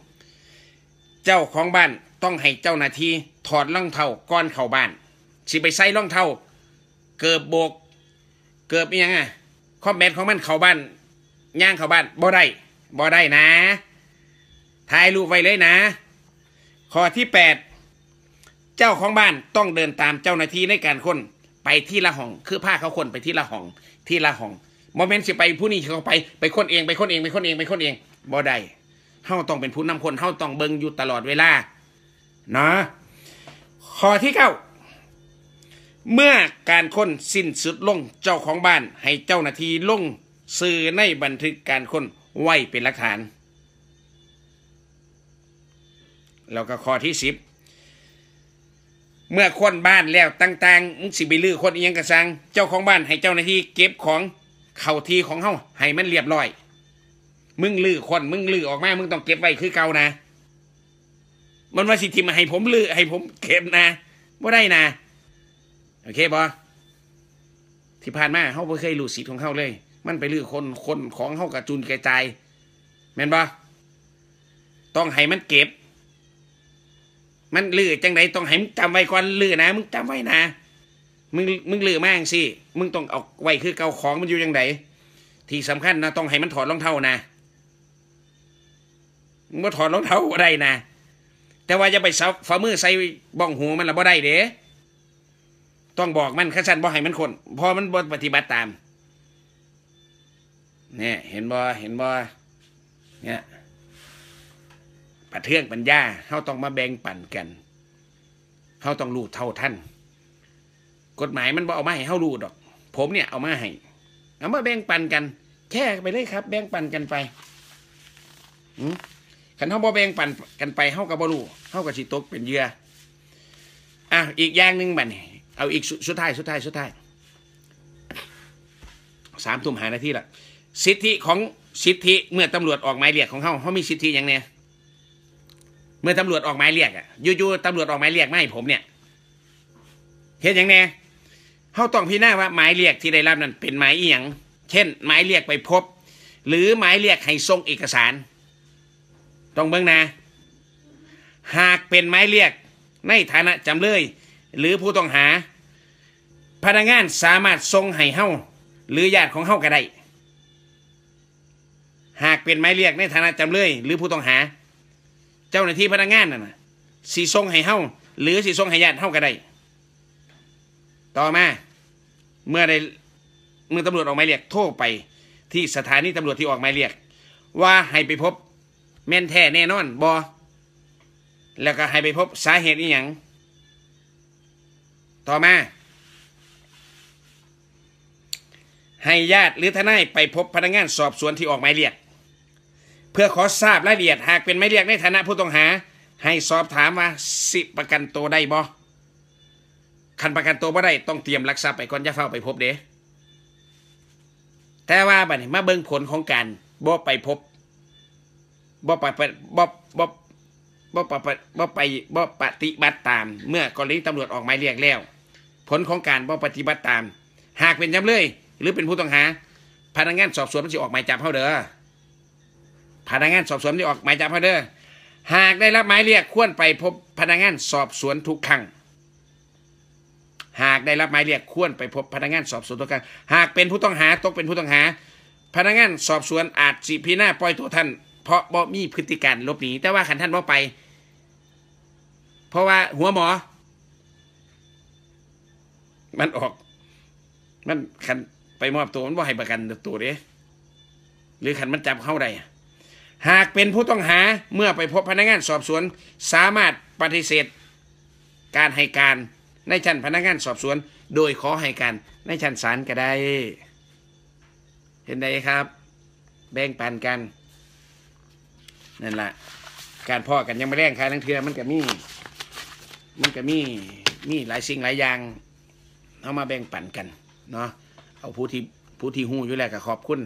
เจ้าของบ้านต้องให้เจ้าหน้าที่ ถอดรองเท้าก่อนเข้าบ้าน สิไปใส่รองเท้าเกิบโบก เกิบยังไงข้อแเมนของมันเข้าบ้านย่างเข้าบ้านบ่ได้บ่ได้นะถ่ายรูปไว้เลยนะข้อที่แปดเจ้าของบ้านต้องเดินตามเจ้าหน้าที่ในการค้นไปที่ละห้อง คือผ้าเขาคนไปที่ละห้อง ที่ละห้องโมเมนต์สิไปผู้นี้เขาไปไปค้นเองไปค้นเอง ไปค้นเองไปค้นเองบ่ได้เฮาต้องเป็นผู้นำคนเฮาต้องเบิงอยู่ตลอดเวลาเนาะข้อที่เก้าเมื่อการค้นสิ้นสุดลงเจ้าของบ้าน ให้เจ้าหน้าที่ลงสื่อในบันทึกการค้นไว้เป็นหลักฐานแล้วก็ข้อที่สิบเมื่อค้นบ้านแล้วต่างๆมึงสิไปลือคนอียังกระซังเจ้าของบ้านให้เจ้าหน้าที่ เก็บของเข่าทีของเฮาให้มันเรียบร้อย มึงลือคนมึงลือออกมา มึงต้องเก็บไว้คือเก่านะ มันว่าสิทธิมาให้ผมลือให้ผมเก็บนะม่ได้นะโอเคบอที่ผ่านมาเฮาม่เคยรู้สิทธิ์ของเฮาเลย มันไปลือคนคนของเฮากระจุนกระจายแม่นบะต้องให้มันเก็บมันลือจังไดต้องให้มึงจำไว้ก่อนลือนะมึงจำไว้นะ มึงมึงลือมากสิมึงต้องเอาไว้คือเก่าของมันอยู่จังไดที่สำคัญนะต้องให้มันถอดรองเท้านะมึงมาถอดรองเท้าอะไรนะแต่ว่าจะไปซับฝ่ามือใส่บ้องหูมันละบ่ได้ เด้ต้องบอกมันขั้นสั้นบ่ให้มันคนพอมันบ่ปฏิบัติตาม เนี่ย เห็นบ่เห็นบ่เนี่ยปัดเทืองปัญญาเขาต้องมาแบ่งปันกัน เขาต้องรู้เท่าท่าน กฎหมาย มันบอกเอามาให้เขารู้ดอก ผมเนี่ย เอามาให้ เอามาแบ่งปันกันแช่ไปเลยครับ แบ่งปันกันไปขันเขาบอแบ่งปันกันไปเขากับบรู้เขากับสิตกเป็นเยื่ออ่ะอีกอย่างหนึ่งบัณนี้ เอาอีกสุดท้ายสุดท้ายสุดท้ายสามทุ่มหานาทีละสิทธิของสิทธิ เมื่อตำรวจออกหมายเรียกของเขาเขามีสิทธิอย่างเนี้ยเมื่อตำรวจออกหมายเรียกอ่ะยู่ๆตำรวจออกหมายเรียกไม่ผมเนี่ยเห็นอย่างไงเฮาต้องพิจารณาว่าหมายเรียกที่ได้รับนั้น เป็นหมายอีหยังเช่น หมายเรียกไปพบ หรือหมายเรียกให้ส่งเอกสาร ต้องเบิ่งนะหากเป็นหมายเรียกในฐานะจำเลยหรือผู้ต้องหา พนักงานสามารถส่งให้เฮาหรือญาติของเฮาก็ได้ หากเป็นหมายเรียกในฐานะจำเลยหรือผู้ต้องหาเจ้าหน้าที่พนักงานน่ะนะสีทรงให้เฮาหรือสีทรงให้ญาติเฮาก็ได้ ต่อมา เมื่อได้เมื่อตำรวจออกหมายเรียกโทรไป ที่สถานีตำรวจที่ออกหมายเรียก ว่าให้ไปพบแม่นแท้แน่นอนบอแล้วก็ให้ไปพบสาเหตุอีหยังต่อมา ให้ญาติหรือทนายไปพบพนักงาน สอบสวนที่ ออกหมายเรียกเพื่อขอทราบรายละเอียด หากเป็นไม่เรียกในฐานะผู้ต้องหา ให้สอบถามว่าสิประกันตัวได้บ่คันประกันตัวบ่ได้ต้องเตรียมรักทรัพย์ไปก่อนจะเฝ้าไปพบเด้แต่ว่าบัดนี้มาเบิ่งผลของการบ่ไปพบบ่ไปบ่บ่บ่ปบ่ไปบ่ปฏิบัติตาม เมื่อกรณีตำรวจออกหมายเรียกแล้ว ผลของการบ่ปฏิบัติตาม หากเป็นจำเลยหรือเป็นผู้ต้องหา พนักงานสอบสวนมันจะออกหมายจับเขาเด้อพนักงานสอบสวนที่ออก หมายจับเขาเด้อ หากได้รับหมายเรียกควรไปพบพนักงานสอบสวนทุกครั้ง หากได้รับหมายเรียกควรไปพบพนักงานสอบสวนทุกครั้ง หากเป็นผู้ต้องหา ตกเป็นผู้ต้องหา พนักงานสอบสวนอาจสิพิน้าปล่อยตัวท่าน เพราะบ่มีพฤติการลบหนีแต่ว่าขันท่านบ่ไป เพราะว่าหัวหมอ มันออกมันขันไปมอบตัวมันบ่ให้ประกันตัวเด้หรือขันมันจับเข้าได้หากเป็นผู้ต้องหาเมื่อไปพบพนักงานสอบสวนสามารถปฏิเสธการให้การ ในชั้นพนักงานสอบสวน โดยขอให้การในชั้นศาลก็ได้ เห็นได้ครับ แบ่งปันกัน นั่นแหละการพ่อกันยังไม่แรงครทั้งเทือ มันก็มีมันก็มีมีหลายสิ่งหลายอย่างเอามาแบ่งปันกันเนาะเอาผู้ที่ผู้ที่หู้อยู่แล้วก็ขอบคุณ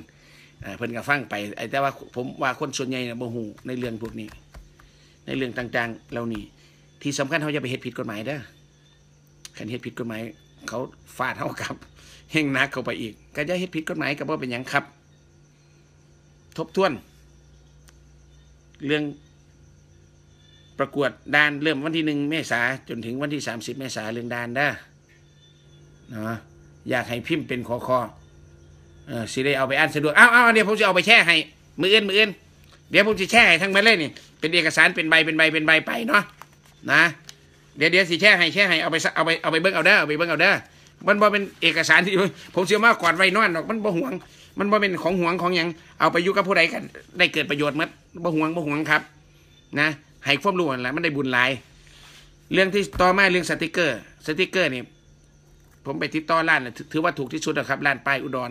เพิ่นก็ฟังไปแต่ว่า ผมว่าคนส่วนใหญ่เนี่ยโมหูในเรื่องพวกนี้ ในเรื่องต่าง ๆ เหล่านี้ ที่สำคัญเขาจะไปเหตุผิดกฎหมายเด้อขันเหตุผิดกฎหมายเขาฟาดเท่ากับเฮงนักเข้าไปอีกก็จะเหตุผิดกฎหมายก็บ่เป็นอย่างครับ ทบทวน เรื่องประกวดด้านเริ่มวันที่หนึ่งเมษาจนถึงวันที่สามสิบเมษาเรื่องด้านเด้อเนาะอยากให้พิมพ์เป็นข้อข้อเออสิได้เอาไปอ่านสะดวกอ้าวอ้าวเดี๋ยวผมจะเอาไปแช่ให้ มืออื่นมืออื่นเดี๋ยวผมจะแช่ให้ทั้งหมดเลยนี่ เป็นเอกสาร เป็นใบ เป็นใบ เป็นใบไปเนาะ นะ เดี๋ยวเดี๋ยวสิแช่ให้แช่ให้ เอาไปเอาไปเอาไปเบิ้งเอาเด้อเอาไปเบิ้งเอาเด้อ มันบ่เป็นเอกสารที่ผมเชื่อมากกอดไว้นอนหรอก มันบ่ห่วง มันบ่เป็นของห่วงของยัง เอาไปยุ่กับผู้ใดกัน ได้เกิดประโยชน์มั้บ่ห่วงบ่ห่วงครับ นะให้ความรู้และ มันได้บุญหลาย เรื่องที่ต่อมาเรื่องสติกเกอร์ สติกเกอร์นี่ ผมไปติดต่อร้านถือว่าถูกที่สุดนะครับ ร้านป้ายอุดร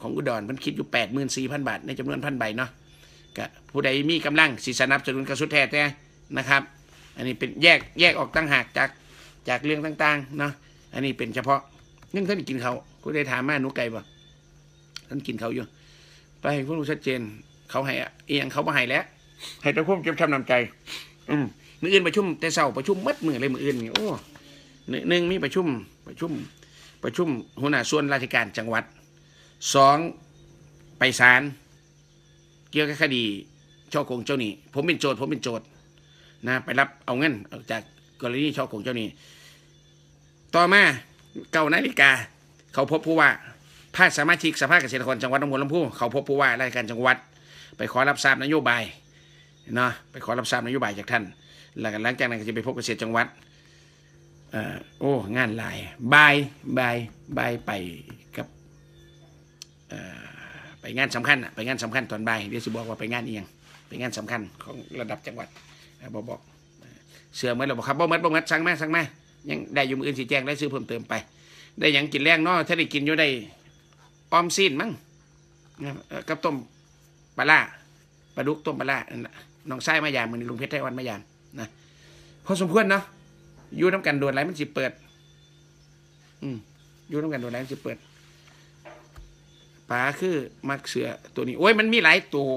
ของอุดรมันคิดอยู่แปดหมื่นสี่พันบาทในจำนวนพันใบเนาะก็ผู้ใดมีกำลังสิสนับสนุนกระสุดแท้แท่นะครับ อันนี้เป็นแยกแยกออกตั้งหากจากจากเรื่องต่างๆเนาะอันนี้เป็นเฉพาะ่องท่านกินเขาผู้ใดถามมาหนูไก่บ่ท่านกินเขาอยู่ ไปพวกนู้ชัดเจนเขาให้เอียงเขามาให้แล้วให้ตะคุ่มเก็บคำนำใจ อืมมืออื่นประชุม แต่เสาประชุมมัดมือเลยมืออื่นนี่โอ้หนึ่งมีประชุมประชุมประชุมหัวหน้าส่วนราชการจังหวัดสองไปศาลเกี่ยวกับคดีช่อโกงเจ้าหนี้ผมเป็นโจทย์ผมเป็นโจทย์นะไปรับเอาเงินออกจากกรณีช่อโกงเจ้าหนี้ต่อมาเก้านาฬิกาเขาพบผู้ว่าภาคสมาชิกสภาเกษตรกรจังหวัดนครบัลำพูเขาพบผู้ว่าราชการจังหวัดไปขอรับทราบนโยบายเนาะไปขอรับทราบนโยบายจากท่านหลังหลังจากนั้นก็จะไปพบเกษตรจังหวัดโอ้งานหลายบายบายบายไปกับไปงานสำคัญอะไปงานสำคัญตอนบ่ายเดี๋ยวสิบอกว่าไปงานเอียงไปงานสำคัญของระดับจังหวัดบอกบอก เสือมื่อเราบอกครับบ่มัดบ่มัดสั่งมาสั่งมายังได้ยืมอื่นสีแจงได้ซื้อเพิ่มเติมไป ได้ยังกินแรงนอถ้าได้กินอยู่ได้ออมซีนมั้งกับต้มปลาปลาดุกต้มปลาน้องไส้มายามมอนลุงเพชรไท้วันมายามนะพอสมควรเนาะยู่น้ำกันโดนไรมันสิเปิดอืมยู่น้ำกันโดนไรมันสิเปิดป๋าคือมักเสือตัวนี้ โอ้ยมันมีหลายตัว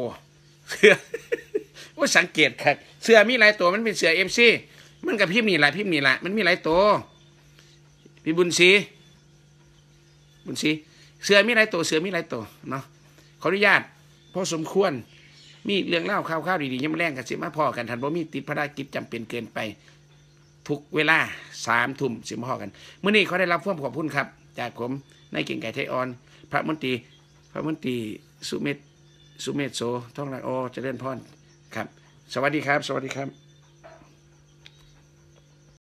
เสือโอ้สังเกตครับเสือมีหลายตัวมันเป็นเสือเอฟซีมันกับพี่มีหลายพี่มีหลายมันมีหลายตัวพี่บุญศรีบุญศรีเสือมีหลายตัวเสือมีหลายตัวเนาะขออนุญาตพอสมควรมีเรื่องเล่าข้าวๆดีๆยังแรงกันสิ มาพอกันทันบ่มีติดพระรากิจจำเป็นเกินไป ทุกเวลาสามทุ่มสิมาพอกันเมื่อนี้เขาได้รับความขอบคุณครับ จากผมนายเก่งไก่ไทยออน พระมนตรีพระมนตรีสุเมศสุเมศโสท่องรักโอจะเล่นพรครับ สวัสดีครับ สวัสดีครับ